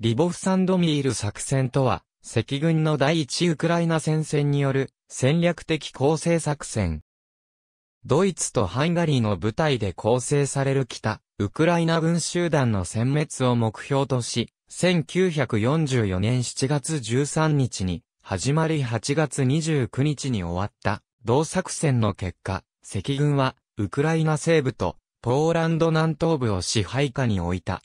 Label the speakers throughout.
Speaker 1: リボフサンドミール作戦とは、赤軍の第一ウクライナ戦線による戦略的構成作戦。ドイツとハンガリーの部隊で構成される北、ウクライナ軍集団の殲滅を目標とし、1944年7月13日に始まり8月29日に終わった同作戦の結果、赤軍はウクライナ西部とポーランド南東部を支配下に置いた。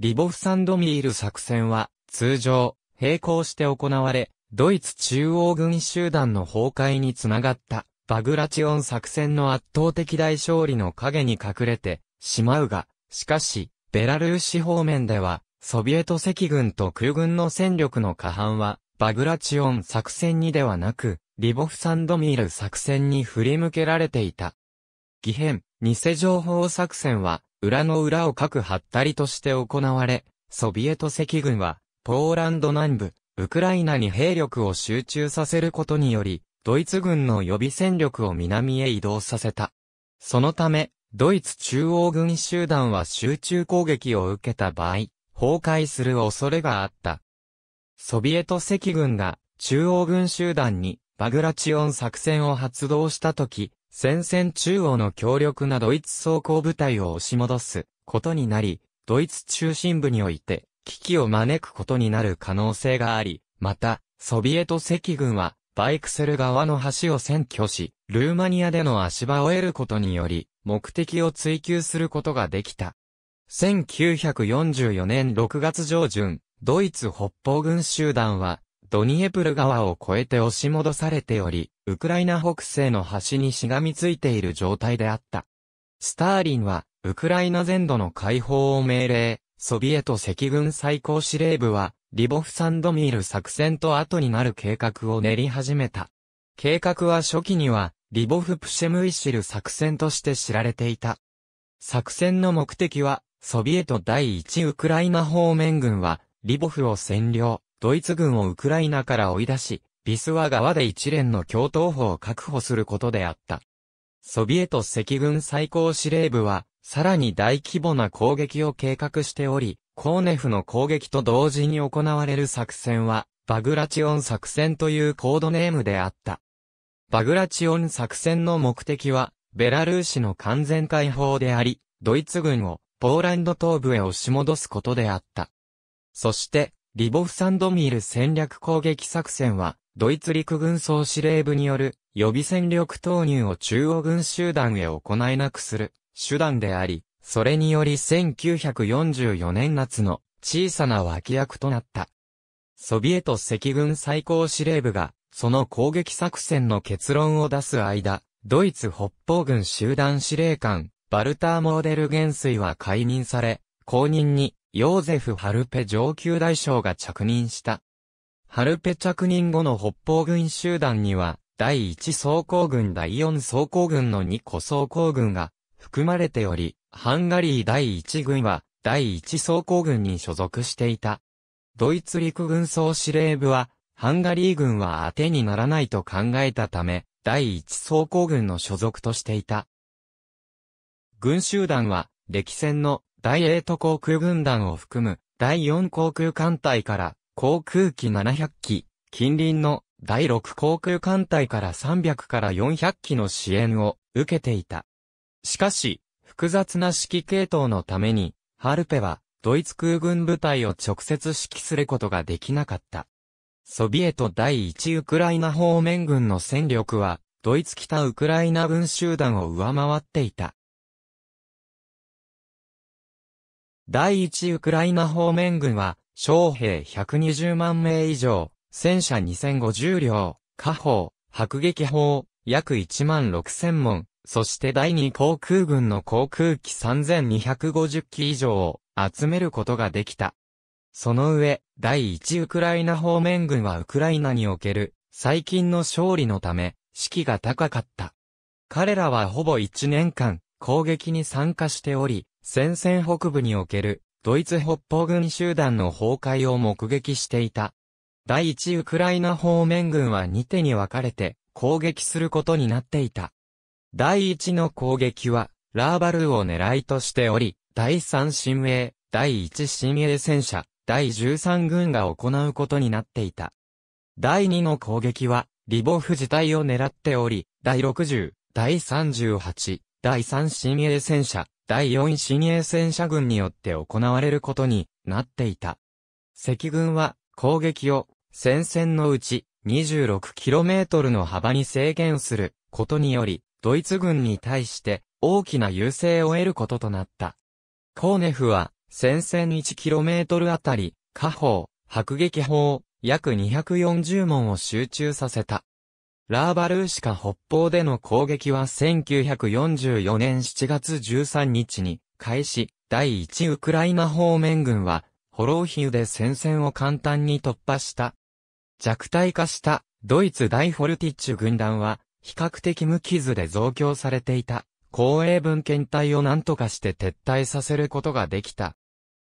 Speaker 1: リボフサンドミール作戦は、通常、並行して行われ、ドイツ中央軍集団の崩壊につながった、バグラチオン作戦の圧倒的大勝利の影に隠れてしまうが、しかし、ベラルーシ方面では、ソビエト赤軍と空軍の戦力の過半は、バグラチオン作戦にではなく、リボフサンドミール作戦に振り向けられていた。偽変、偽情報作戦は、裏の裏を各くハッタリとして行われ、ソビエト赤軍は、ポーランド南部、ウクライナに兵力を集中させることにより、ドイツ軍の予備戦力を南へ移動させた。そのため、ドイツ中央軍集団は集中攻撃を受けた場合、崩壊する恐れがあった。ソビエト赤軍が中央軍集団にバグラチオン作戦を発動したとき、戦線中央の強力なドイツ装甲部隊を押し戻すことになり、ドイツ中心部において危機を招くことになる可能性があり、また、ソビエト赤軍はバイクセル側の橋を占拠し、ルーマニアでの足場を得ることにより、目的を追求することができた。1944年6月上旬、ドイツ北方軍集団は、ドニエプル川を越えて押し戻されており、ウクライナ北西の端にしがみついている状態であった。スターリンは、ウクライナ全土の解放を命令、ソビエト赤軍最高司令部は、リボフサンドミール作戦と後になる計画を練り始めた。計画は初期には、リボフプシェムイシル作戦として知られていた。作戦の目的は、ソビエト第一ウクライナ方面軍は、リボフを占領。ドイツ軍をウクライナから追い出し、ビスワ川で一連の共闘法を確保することであった。ソビエト赤軍最高司令部は、さらに大規模な攻撃を計画しており、コーネフの攻撃と同時に行われる作戦は、バグラチオン作戦というコードネームであった。バグラチオン作戦の目的は、ベラルーシの完全解放であり、ドイツ軍をポーランド東部へ押し戻すことであった。そして、リボフサンドミール戦略攻撃作戦は、ドイツ陸軍総司令部による予備戦力投入を中央軍集団へ行えなくする手段であり、それにより1944年夏の小さな脇役となった。ソビエト赤軍最高司令部が、その攻撃作戦の結論を出す間、ドイツ北方軍集団司令官、バルター・モーデル元帥は解任され、後任にヨーゼフ・ハルペ上級大将が着任した。ハルペ着任後の北方軍集団には、第1装甲軍第4装甲軍の2個装甲軍が含まれており、ハンガリー第1軍は第1装甲軍に所属していた。ドイツ陸軍総司令部は、ハンガリー軍は当てにならないと考えたため、第1装甲軍の所属としていた。軍集団は、歴戦の第8航空軍団を含む第4航空艦隊から航空機700機、近隣の第6航空艦隊から300から400機の支援を受けていた。しかし、複雑な指揮系統のために、ハルペはドイツ空軍部隊を直接指揮することができなかった。ソビエト第1ウクライナ方面軍の戦力は、ドイツ北ウクライナ軍集団を上回っていた。第1ウクライナ方面軍は、将兵120万名以上、戦車2050両、火砲、迫撃砲、約1万6000門、そして第2航空軍の航空機3250機以上を集めることができた。その上、第1ウクライナ方面軍はウクライナにおける最近の勝利のため、士気が高かった。彼らはほぼ1年間、攻撃に参加しており、戦線北部におけるドイツ北方軍集団の崩壊を目撃していた。第一ウクライナ方面軍は2手に分かれて攻撃することになっていた。第一の攻撃はラーバルーを狙いとしており、第三新鋭、第一新鋭戦車、第13軍が行うことになっていた。第2の攻撃は、リボフ自体を狙っており、第60、第38、第3新鋭戦車、第4新鋭戦車軍によって行われることになっていた。赤軍は攻撃を戦線のうち 26km の幅に制限することにより、ドイツ軍に対して大きな優勢を得ることとなった。コーネフは戦線 1km あたり、火砲、迫撃砲、約240門を集中させた。ラーバルーシカ北方での攻撃は1944年7月13日に開始、第1ウクライナ方面軍は、ホローヒウで戦線を簡単に突破した。弱体化したドイツ大フォルティッチュ軍団は、比較的無傷で増強されていた、公営文献隊を何とかして撤退させることができた。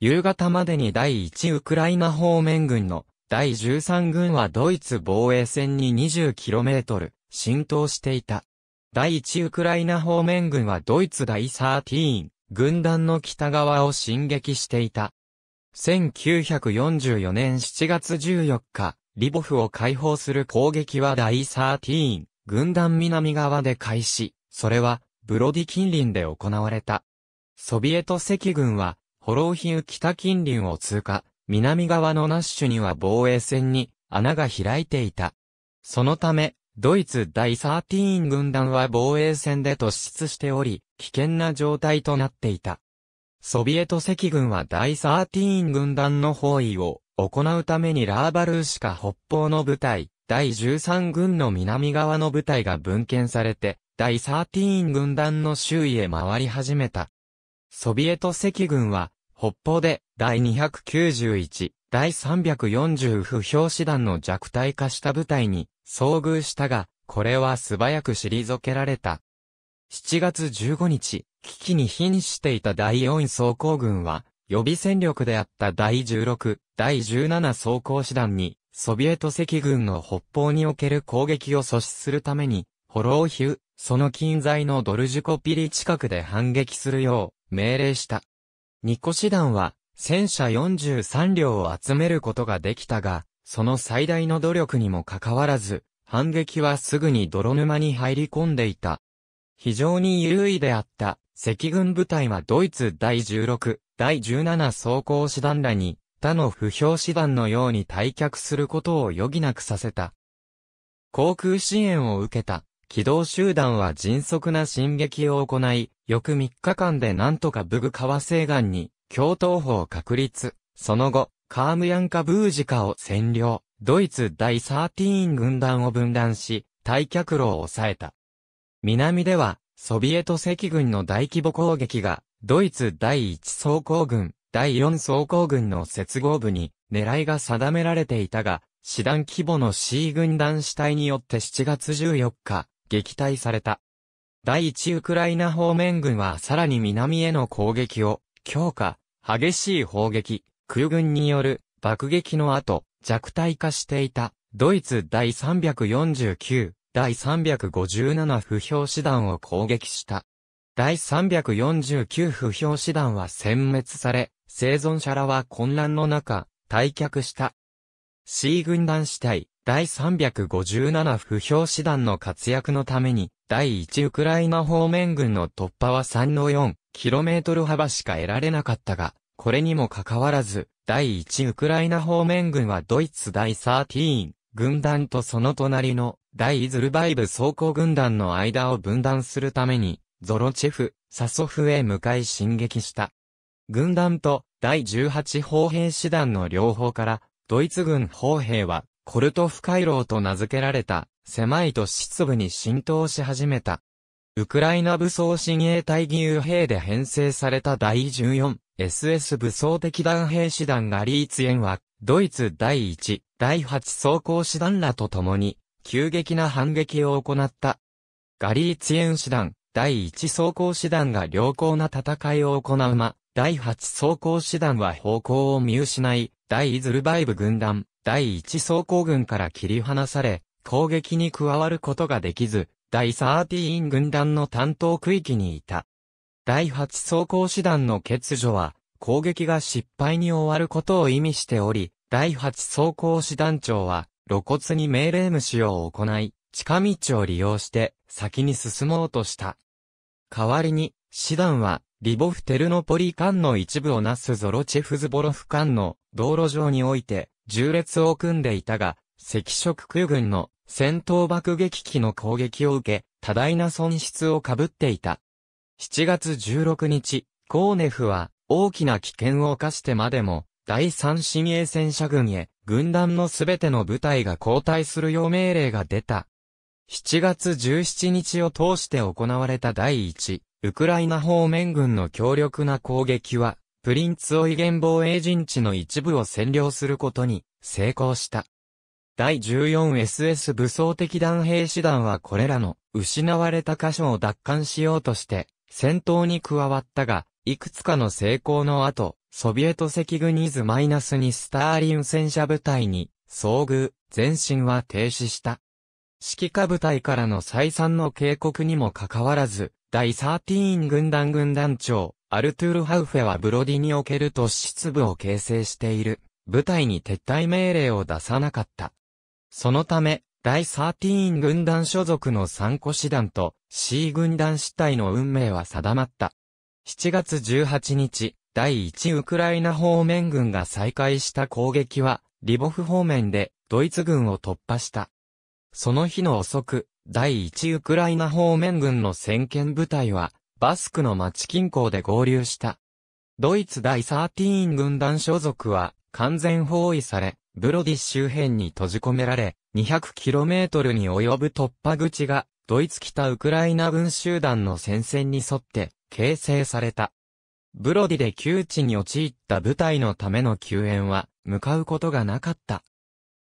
Speaker 1: 夕方までに第1ウクライナ方面軍の第13軍はドイツ防衛線に 20km 浸透していた。第1ウクライナ方面軍はドイツ第13軍団の北側を進撃していた。1944年7月14日、リボフを解放する攻撃は第13軍団南側で開始、それはブロディ近隣で行われた。ソビエト赤軍は、ホローヒウ北近隣を通過、南側のナッシュには防衛線に穴が開いていた。そのため、ドイツ第13軍団は防衛線で突出しており、危険な状態となっていた。ソビエト赤軍は第13軍団の包囲を行うためにラーバルーシカ北方の部隊、第13軍の南側の部隊が分権されて、第13軍団の周囲へ回り始めた。ソビエト赤軍は北方で、第291、第340不評師団の弱体化した部隊に遭遇したが、これは素早く退けられた。7月15日、危機に瀕していた第4装甲軍は、予備戦力であった第16、第17装甲師団に、ソビエト赤軍の北方における攻撃を阻止するために、ホローヒュ、その近在のドルジュコピリ近くで反撃するよう、命令した。コ師団は、戦車43両を集めることができたが、その最大の努力にもかかわらず、反撃はすぐに泥沼に入り込んでいた。非常に優位であった赤軍部隊はドイツ第16、第17装甲師団らに他の不評師団のように退却することを余儀なくさせた。航空支援を受けた機動集団は迅速な進撃を行い、翌3日間でなんとかブグ川西岸に、共闘法を確立。その後、カームヤンカブージカを占領。ドイツ第13軍団を分断し、退却路を抑えた。南では、ソビエト赤軍の大規模攻撃が、ドイツ第1装甲軍、第4装甲軍の接合部に狙いが定められていたが、師団規模の C 軍団主体によって7月14日、撃退された。第一ウクライナ方面軍はさらに南への攻撃を強化、激しい砲撃、空軍による爆撃の後、弱体化していたドイツ第349、第357不評師団を攻撃した。第349不評師団は殲滅され、生存者らは混乱の中、退却した。C 軍団死体、第357不評師団の活躍のために、第1ウクライナ方面軍の突破は3の 4km 幅しか得られなかったが、これにもかかわらず、第1ウクライナ方面軍はドイツ第13軍団とその隣の第イズルバイブ装甲軍団の間を分断するために、ゾロチェフ、サソフへ向かい進撃した。軍団と第18砲兵師団の両方から、ドイツ軍砲兵はコルトフ回廊と名付けられた、狭い都市粒に浸透し始めた。ウクライナ武装親衛隊義勇兵で編成された第 14SS 武装的弾兵師団ガリーツエンは、ドイツ第1、第8装甲師団らと共に、急激な反撃を行った。ガリーツエン師団、第1装甲師団が良好な戦いを行うま、第8装甲師団は方向を見失い、第イズルバイブ軍団、第1装甲軍から切り離され、攻撃に加わることができず、第13軍団の担当区域にいた。第8装甲師団の欠如は、攻撃が失敗に終わることを意味しており、第8装甲師団長は、露骨に命令無視を行い、近道を利用して先に進もうとした。代わりに、師団は、リボフテルノポリ艦の一部をなすゾロチェフズボロフ艦の道路上において、縦列を組んでいたが、赤色空軍の戦闘爆撃機の攻撃を受け、多大な損失を被っていた。7月16日、コーネフは大きな危険を冒してまでも、第三新鋭戦車軍へ、軍団のすべての部隊が交代するよう命令が出た。7月17日を通して行われた第一、ウクライナ方面軍の強力な攻撃は、プリンツオイゲン防衛陣地の一部を占領することに成功した。第 14SS 武装的弾兵師団はこれらの失われた箇所を奪還しようとして戦闘に加わったが、いくつかの成功の後、ソビエト赤軍イズマイナスにスターリン戦車部隊に遭遇、前進は停止した。指揮下部隊からの再三の警告にもかかわらず、第13軍団軍団長、アルトゥールハウフェはブロディにおける突出部を形成している、部隊に撤退命令を出さなかった。そのため、第13軍団所属の参個師団と C 軍団主体の運命は定まった。7月18日、第1ウクライナ方面軍が再開した攻撃は、リボフ方面でドイツ軍を突破した。その日の遅く、第1ウクライナ方面軍の先遣部隊は、バスクの町近郊で合流した。ドイツ第13軍団所属は完全包囲され、ブロディ周辺に閉じ込められ、200km に及ぶ突破口が、ドイツ北ウクライナ軍集団の戦線に沿って形成された。ブロディで窮地に陥った部隊のための救援は、向かうことがなかった。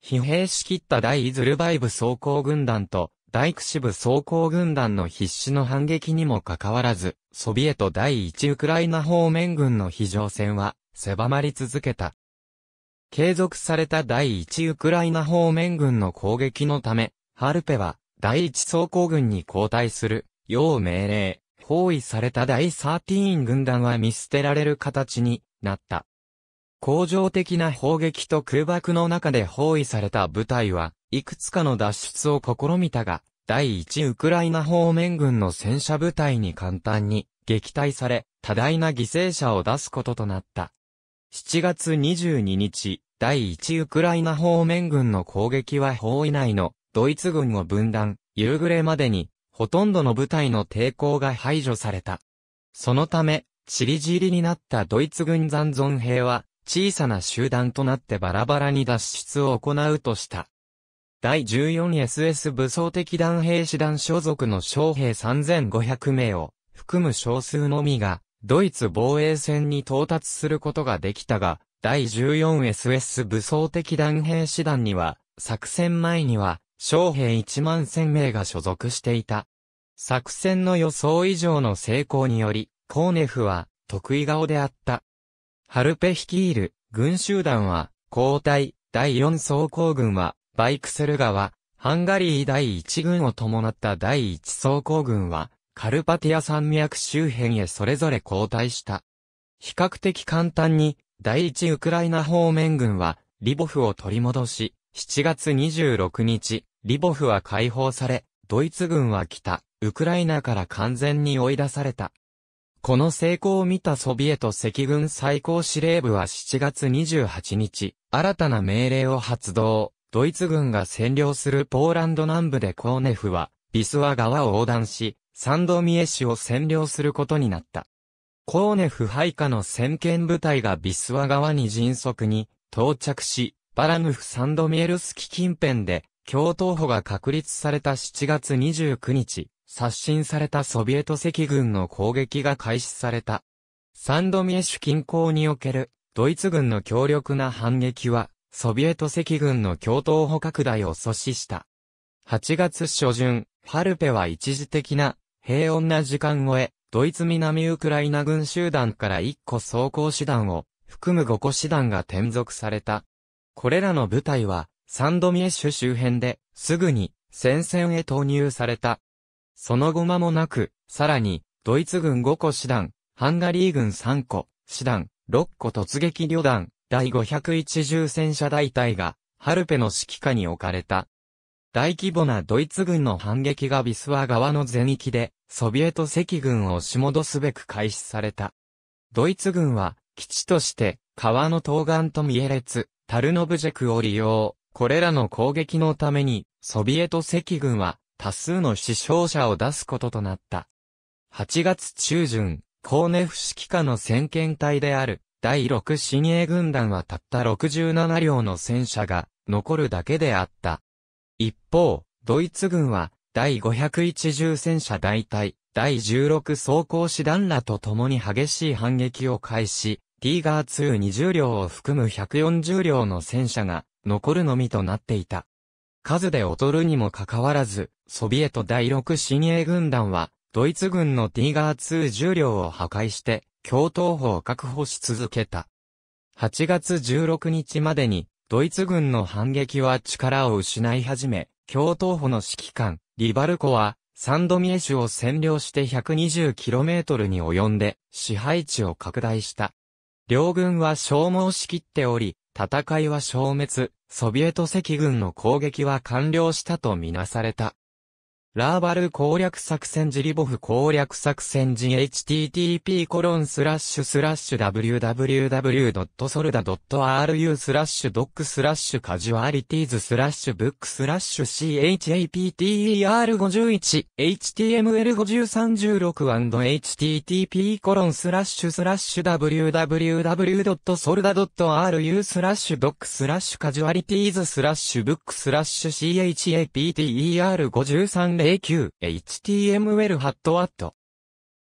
Speaker 1: 疲弊しきった大イズルバイブ装甲軍団と、大工支部装甲軍団の必死の反撃にもかかわらず、ソビエト第一ウクライナ方面軍の非常戦は狭まり続けた。継続された第一ウクライナ方面軍の攻撃のため、ハルペは第一装甲軍に交代する、よう命令、包囲された第13軍団は見捨てられる形になった。工場的な砲撃と空爆の中で包囲された部隊は、いくつかの脱出を試みたが、第一ウクライナ方面軍の戦車部隊に簡単に撃退され、多大な犠牲者を出すこととなった。7月22日、第1ウクライナ方面軍の攻撃は包囲内のドイツ軍を分断、夕暮れまでに、ほとんどの部隊の抵抗が排除された。そのため、チリジリになったドイツ軍残存兵は、小さな集団となってバラバラに脱出を行うとした。第 14SS 武装的弾兵師団所属の将兵3500名を含む少数のみがドイツ防衛戦に到達することができたが、第 14SS 武装的弾兵師団には作戦前には将兵1万1000名が所属していた。作戦の予想以上の成功により、コーネフは得意顔であった。ハルペ率いる軍集団は交代、第4装甲軍はバイクセル川、ハンガリー第1軍を伴った第1装甲軍は、カルパティア山脈周辺へそれぞれ交代した。比較的簡単に、第1ウクライナ方面軍は、リボフを取り戻し、7月26日、リボフは解放され、ドイツ軍は来た、ウクライナから完全に追い出された。この成功を見たソビエト赤軍最高司令部は7月28日、新たな命令を発動。ドイツ軍が占領するポーランド南部でコーネフは、ビスワ川を横断し、サンドミエ市を占領することになった。コーネフ配下の先遣部隊がビスワ川に迅速に到着し、バラムフ・サンドミエルスキ近辺で、共闘歩が確立された7月29日、刷新されたソビエト赤軍の攻撃が開始された。サンドミエ市近郊におけるドイツ軍の強力な反撃はソビエト赤軍の共闘捕拡大を阻止した。8月初旬、ハルペは一時的な平穏な時間を得、ドイツ南ウクライナ軍集団から1個装甲師団を含む5個師団が転属された。これらの部隊はサンドミエッシュ周辺ですぐに戦線へ投入された。その後間もなく、さらにドイツ軍5個師団、ハンガリー軍3個、師団、6個突撃旅団、第5 1重戦車大隊が、ハルペの指揮下に置かれた。大規模なドイツ軍の反撃がビスワ川の全域で、ソビエト赤軍を押し戻すべく開始された。ドイツ軍は、基地として、川の東岸とミエレツ、タルノブジェクを利用。これらの攻撃のために、ソビエト赤軍は、多数の死傷者を出すこととなった。8月中旬、コーネフ指揮下の先遣隊である、第6新鋭軍団はたった67両の戦車が残るだけであった。一方、ドイツ軍は第501重戦車大隊、第16装甲師団らと共に激しい反撃を開始、ティーガー220両を含む140両の戦車が残るのみとなっていた。数で劣るにもかかわらず、ソビエト第6新鋭軍団は、ドイツ軍のティーガー2 0両を破壊して、共闘法を確保し続けた。8月16日までに、ドイツ軍の反撃は力を失い始め、共闘法の指揮官、リバルコは、サンドミエシュを占領して 120km に及んで、支配地を拡大した。両軍は消耗しきっており、戦いは消滅、ソビエト赤軍の攻撃は完了したとみなされた。ラーバル攻略作戦時リボフ攻略作戦時 http コロンスラッシュスラッシュ www.solda.ru スラッシュドックスラッシュカジュアリティーズスラッシュブックスラッシュ chapter51 html5036 http コロンスラッシュスラッシュ www.solda.ru スラッシュドックスラッシュカジュアリティーズスラッシュブックスラッシュ chapter53 2009-HTML-HAT-AT。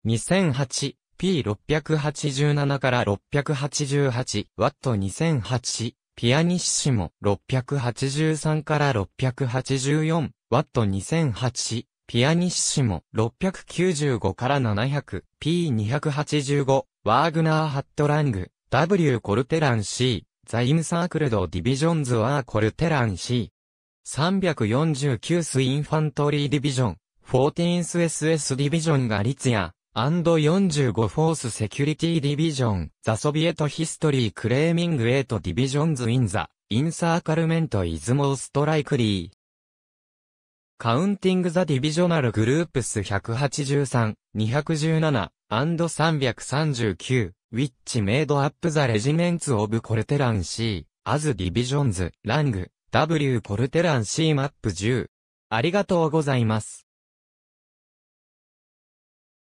Speaker 1: 2008。P687 から 688W2008 ピアニッシモ683から684 W2008 ピアニッシモ695から 700P285 ワーグナーハットラング W コルテラン C ザイムサークルドディビジョンズワーコルテラン C 349th インファントリーディビジョン、14th SS ディビジョンが立夜、45 4th セキュリティディビジョン、ザ・ソビエト・ヒストリー・クレーミング・エイト・ディビジョンズ・イン・ザ・インサーカルメント・イズ・モー・ストライクリー。カウンティング・ザ・ディビジョナル・グループス183、217、339、which made up the regiments of Corteran C, as divisions, Lang, W コルテラン C マップ10。ありがとうございます。